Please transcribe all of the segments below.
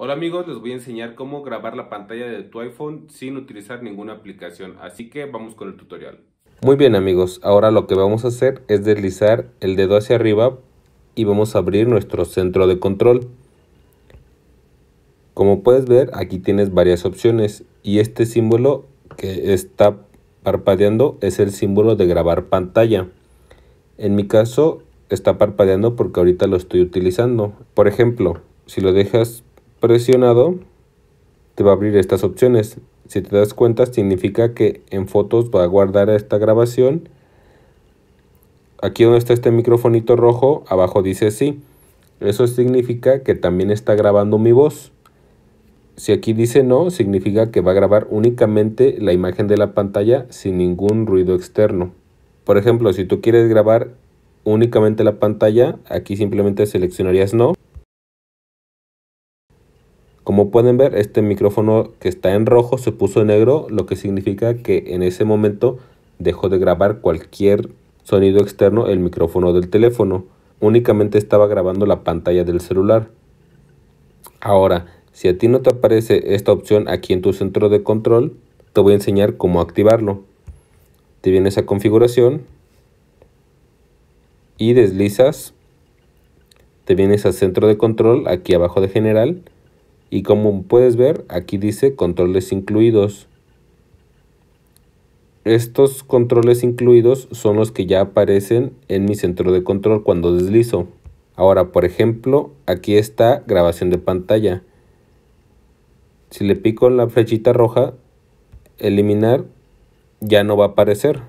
Hola amigos, les voy a enseñar cómo grabar la pantalla de tu iPhone sin utilizar ninguna aplicación, así que vamos con el tutorial. Muy bien amigos, ahora lo que vamos a hacer es deslizar el dedo hacia arriba y vamos a abrir nuestro centro de control. Como puedes ver aquí tienes varias opciones y este símbolo que está parpadeando es el símbolo de grabar pantalla. En mi caso está parpadeando porque ahorita lo estoy utilizando. Por ejemplo, si lo dejas presionado te va a abrir estas opciones. Si te das cuenta significa que en fotos va a guardar esta grabación. Aquí donde está este microfonito rojo, abajo dice sí. Eso significa que también está grabando mi voz. Si aquí dice no, significa que va a grabar únicamente la imagen de la pantalla sin ningún ruido externo. Por ejemplo, si tú quieres grabar únicamente la pantalla, aquí simplemente seleccionarías no como pueden ver, este micrófono que está en rojo se puso en negro, lo que significa que en ese momento dejó de grabar cualquier sonido externo el micrófono del teléfono. Únicamente estaba grabando la pantalla del celular. Ahora, si a ti no te aparece esta opción aquí en tu centro de control, te voy a enseñar cómo activarlo. Te vienes a configuración y deslizas. Te vienes al centro de control aquí abajo de general y como puedes ver, aquí dice controles incluidos. Estos controles incluidos son los que ya aparecen en mi centro de control cuando deslizo. Ahora, por ejemplo, aquí está grabación de pantalla. Si le pico la flechita roja, eliminar, ya no va a aparecer.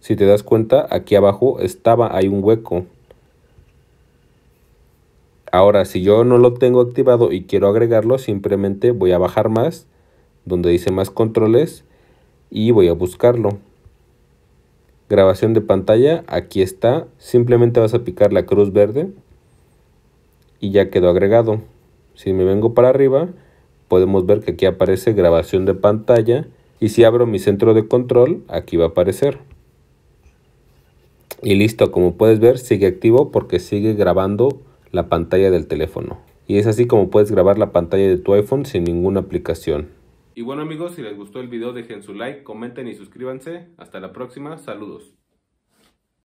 Si te das cuenta, aquí abajo estaba, hay un hueco. Ahora, si yo no lo tengo activado y quiero agregarlo, simplemente voy a bajar más, donde dice más controles, y voy a buscarlo. Grabación de pantalla, aquí está. Simplemente vas a picar la cruz verde y ya quedó agregado. Si me vengo para arriba, podemos ver que aquí aparece grabación de pantalla. Y si abro mi centro de control, aquí va a aparecer. Y listo, como puedes ver, sigue activo porque sigue grabando la pantalla del teléfono. Y es así como puedes grabar la pantalla de tu iPhone sin ninguna aplicación. Y bueno amigos, si les gustó el video dejen su like, comenten y suscríbanse. Hasta la próxima, saludos.